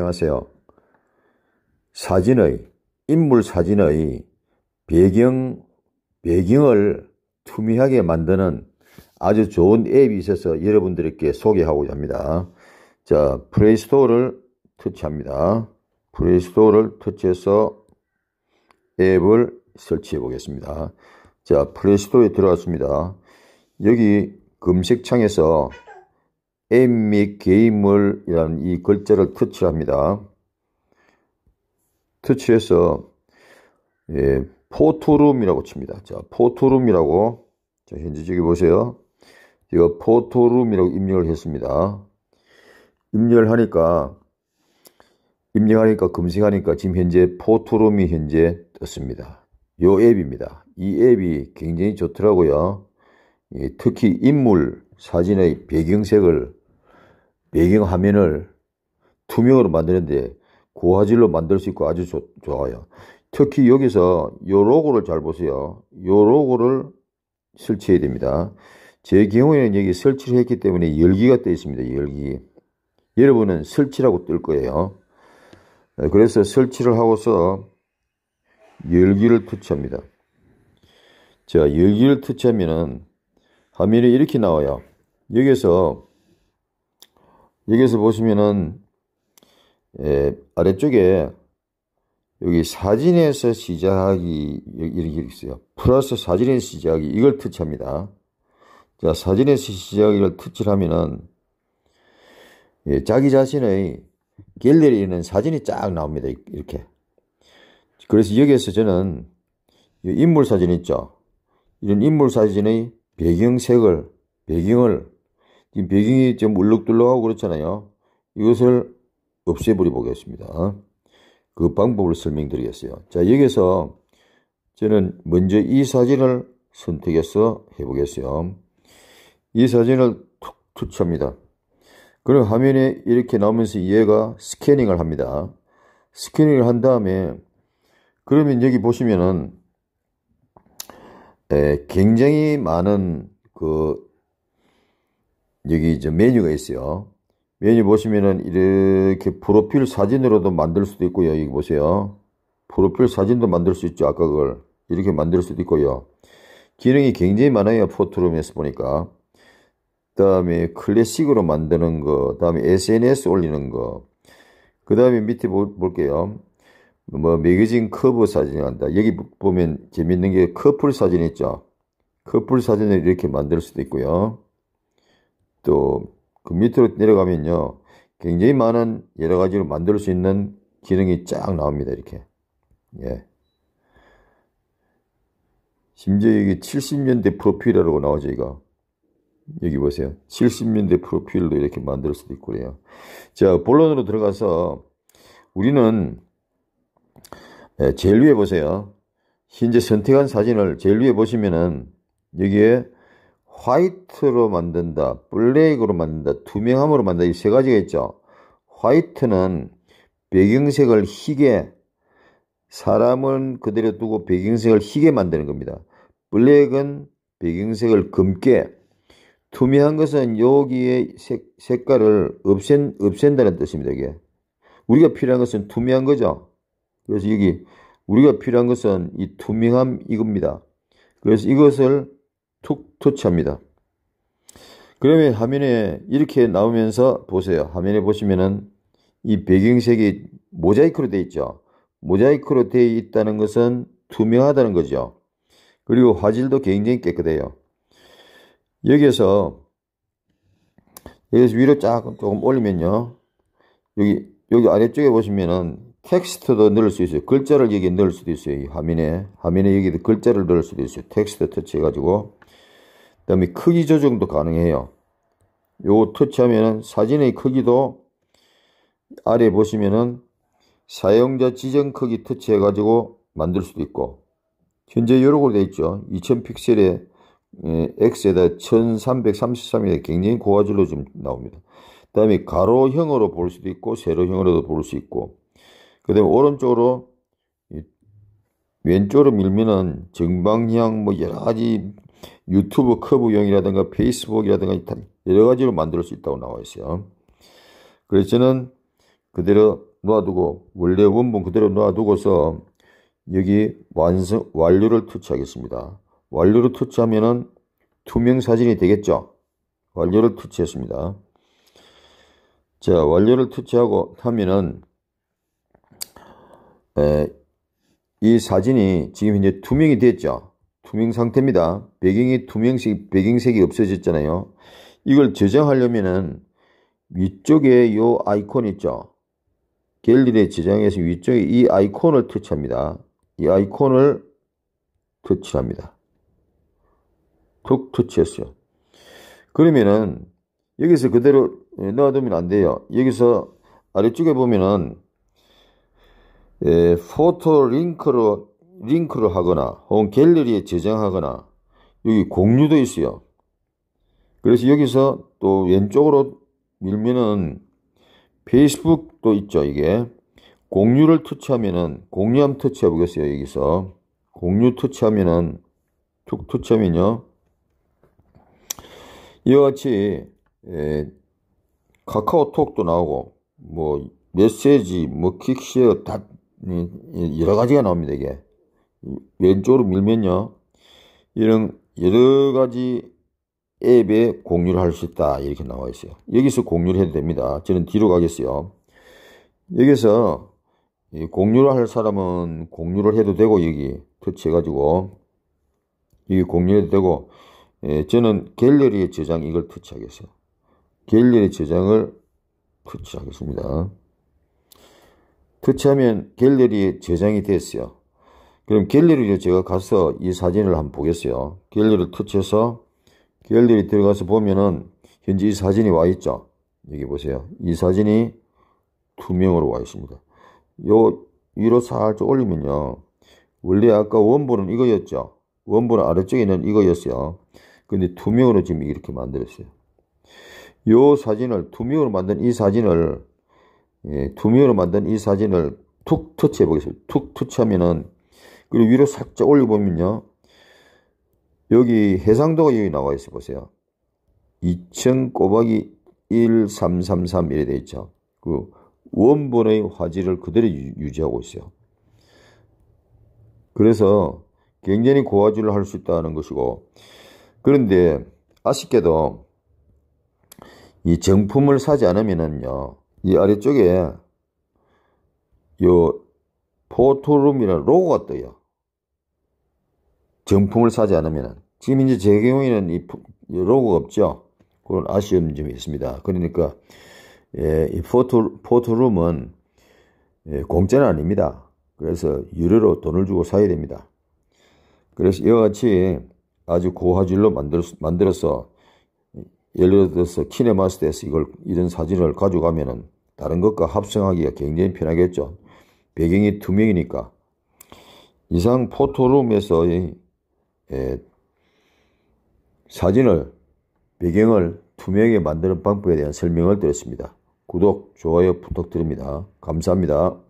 안녕하세요. 사진의, 인물 사진의 배경, 배경을 투명하게 만드는 아주 좋은 앱이 있어서 여러분들께 소개하고자 합니다. 자, 플레이스토어를 터치합니다. 플레이스토어를 터치해서 앱을 설치해 보겠습니다. 자, 플레이스토어에 들어왔습니다. 여기 검색창에서 에임 및 게임을이라는 이 글자를 터치합니다. 터치해서 예, 포토룸이라고 칩니다. 자, 포토룸이라고 자, 현재 저기 보세요. 이거 포토룸이라고 입력을 했습니다. 입력을 하니까 입력하니까 검색하니까 지금 현재 포토룸이 현재 떴습니다. 요 앱입니다. 이 앱이 굉장히 좋더라고요. 예, 특히 인물 사진의 배경색을 배경 화면을 투명으로 만드는데 고화질로 만들 수 있고 아주 좋, 좋아요. 특히 여기서 요 로고를 잘 보세요. 요 로고를 설치해야 됩니다. 제 경우에는 여기 설치를 했기 때문에 열기가 떠 있습니다. 열기. 여러분은 설치라고 뜰 거예요. 네, 그래서 설치를 하고서 열기를 터치합니다. 자, 열기를 터치하면은 화면이 이렇게 나와요. 여기서 여기서 에 보시면은 예, 아래쪽에 여기 사진에서 시작이 이렇게 있어요. 플러스 사진에서 시작이 이걸 터치합니다. 자 사진에서 시작을 터치하면은 를 예, 자기 자신의 갤러리에 있는 사진이 쫙 나옵니다. 이렇게. 그래서 여기에서 저는 인물 사진 있죠. 이런 인물 사진의 배경색을 배경을 지금 배경이 좀 울룩들룩하고 그렇잖아요. 이것을 없애버려 보겠습니다. 그 방법을 설명드리겠어요. 자, 여기서 저는 먼저 이 사진을 선택해서 해보겠어요. 이 사진을 툭툭치합니다 그럼 화면에 이렇게 나오면서 얘가 스캐닝을 합니다. 스캐닝을 한 다음에 그러면 여기 보시면은 에, 굉장히 많은 그 여기 저 메뉴가 있어요. 메뉴 보시면은 이렇게 프로필 사진으로도 만들 수도 있고요. 여기 보세요. 프로필 사진도 만들 수 있죠. 아까 그걸 이렇게 만들 수도 있고요. 기능이 굉장히 많아요. 포트룸에서 보니까. 그 다음에 클래식으로 만드는 거, 그 다음에 SNS 올리는 거, 그 다음에 밑에 보, 볼게요. 뭐 매거진 커버 사진을 한다. 여기 보면 재밌는 게 커플 사진 있죠. 커플 사진을 이렇게 만들 수도 있고요. 또그 밑으로 내려가면요. 굉장히 많은 여러 가지로 만들 수 있는 기능이 쫙 나옵니다. 이렇게. 예. 심지어 여기 70년대 프로필이라고 나오죠. 이거. 여기 보세요. 70년대 프로필도 이렇게 만들 수도 있고 그래요. 자, 본론으로 들어가서 우리는 예, 제일 위에 보세요. 현재 선택한 사진을 제일 위에 보시면은 여기에 화이트로 만든다, 블랙으로 만든다, 투명함으로 만든다 이 세 가지가 있죠. 화이트는 배경색을 희게 사람은 그대로 두고 배경색을 희게 만드는 겁니다. 블랙은 배경색을 검게 투명한 것은 여기에 색, 색깔을 없앤, 없앤다는 뜻입니다. 이게. 우리가 필요한 것은 투명한 거죠. 그래서 여기 우리가 필요한 것은 이 투명함 이겁니다. 그래서 이것을 터치합니다. 그러면 화면에 이렇게 나오면서 보세요. 화면에 보시면은 이 배경색이 모자이크로 되어 있죠. 모자이크로 되어 있다는 것은 투명하다는 거죠. 그리고 화질도 굉장히 깨끗해요. 여기에서 여기서 위로 쫙 조금 올리면요. 여기 여기 아래쪽에 보시면은 텍스트도 넣을 수 있어요. 글자를 여기 넣을 수도 있어요. 화면에 화면에 여기 글자를 넣을 수도 있어요. 텍스트 터치해 가지고 그 다음에 크기 조정도 가능해요. 요거 터치하면은 사진의 크기도 아래 보시면은 사용자 지정 크기 터치해 가지고 만들 수도 있고 현재 여러 걸로 되어 있죠 2000 픽셀에 예, x에다 1 3 3 3이 굉장히 고화질로 지 나옵니다 그 다음에 가로형으로 볼 수도 있고 세로형으로도 볼 수 있고 그 다음에 오른쪽으로 왼쪽으로 밀면은 정방향 뭐 여러가지 유튜브 커브용이라든가 페이스북이라든가 여러 가지로 만들 수 있다고 나와 있어요. 그래서 저는 그대로 놔두고 원래 원본 그대로 놔두고서 여기 완성 완료를 투치하겠습니다 완료를 투치하면은 투명 사진이 되겠죠. 완료를 투치했습니다자 완료를 투치하고 하면은 에, 이 사진이 지금 이제 투명이 됐죠. 투명 상태입니다. 배경이 투명색, 배경색이 없어졌잖아요. 이걸 저장하려면은 위쪽에 이 아이콘 있죠. 갤리에 저장해서 위쪽에 이 아이콘을 터치합니다. 이 아이콘을 터치합니다. 툭 터치했어요. 그러면은 여기서 그대로 넣어두면 예, 안 돼요. 여기서 아래쪽에 보면은 예, 포토 링크로 링크를 하거나 혹은 갤러리에 저장하거나 여기 공유도 있어요. 그래서 여기서 또 왼쪽으로 밀면은 페이스북도 있죠. 이게 공유를 터치하면은 공유 함 터치해 보겠어요. 여기서 공유 터치하면은 툭 터치하면요. 이와 같이 에, 예, 카카오톡도 나오고 뭐 메시지, 뭐킥시어다 여러 가지가 나옵니다. 이게. 왼쪽으로 밀면요. 이런 여러 가지 앱에 공유를 할 수 있다. 이렇게 나와 있어요. 여기서 공유를 해도 됩니다. 저는 뒤로 가겠어요. 여기서 공유를 할 사람은 공유를 해도 되고, 여기 터치해가지고, 여기 공유해도 되고, 예, 저는 갤러리의 저장 이걸 터치하겠어요. 갤러리 저장을 터치하겠습니다. 터치하면 갤러리에 저장이 됐어요. 그럼 갤러리로 제가 가서 이 사진을 한번 보겠어요. 갤러리를 터치해서 갤러리 들어가서 보면은 현재 이 사진이 와 있죠. 여기 보세요. 이 사진이 투명으로 와 있습니다. 요 위로 살짝 올리면요. 원래 아까 원본은 이거였죠. 원본은 아래쪽에 있는 이거였어요. 근데 투명으로 지금 이렇게 만들었어요. 요 사진을 투명으로 만든 이 사진을 예, 투명으로 만든 이 사진을 툭 터치해 보겠습니다. 툭 터치하면은 그리고 위로 살짝 올려보면요. 여기 해상도가 여기 나와 있어 보세요. 2000 꼬박이 1333 이래 되어 있죠. 그 원본의 화질을 그대로 유지하고 있어요. 그래서 굉장히 고화질을 할 수 있다는 것이고 그런데 아쉽게도 이 정품을 사지 않으면은요 이 아래쪽에 요 포토룸이라는 로고가 떠요. 정품을 사지 않으면 지금 이제 제 경우에는 이 로고가 없죠. 그런 아쉬운 점이 있습니다. 그러니까 예, 이 포토, 포토룸은 예, 공짜는 아닙니다. 그래서 유료로 돈을 주고 사야 됩니다. 그래서 이와 같이 아주 고화질로 만들, 만들어서 예를 들어서 키네마스터에서 이걸 이런 사진을 가져가면은 다른 것과 합성하기가 굉장히 편하겠죠. 배경이 투명이니까. 이상 포토룸에서의 예, 사진을 배경을 투명하게 만드는 방법에 대한 설명을 드렸습니다. 구독, 좋아요 부탁드립니다. 감사합니다.